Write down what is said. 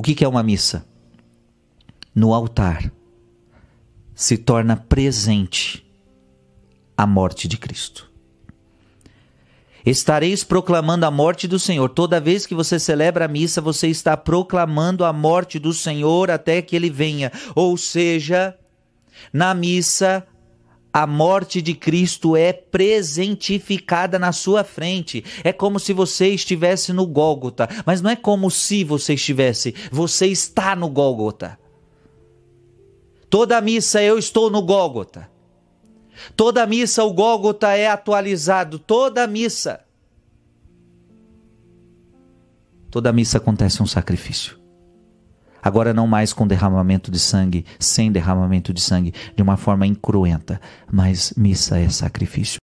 O que, que é uma missa? No altar se torna presente a morte de Cristo. Estareis proclamando a morte do Senhor. Toda vez que você celebra a missa, você está proclamando a morte do Senhor até que ele venha. Ou seja, na missa, a morte de Cristo é presentificada na sua frente. É como se você estivesse no Gólgota, mas não é como se você estivesse, você está no Gólgota. Toda missa eu estou no Gólgota. Toda missa o Gólgota é atualizado, toda missa. Toda missa acontece um sacrifício. Agora, não mais com derramamento de sangue, sem derramamento de sangue, de uma forma incruenta, mas missa é sacrifício.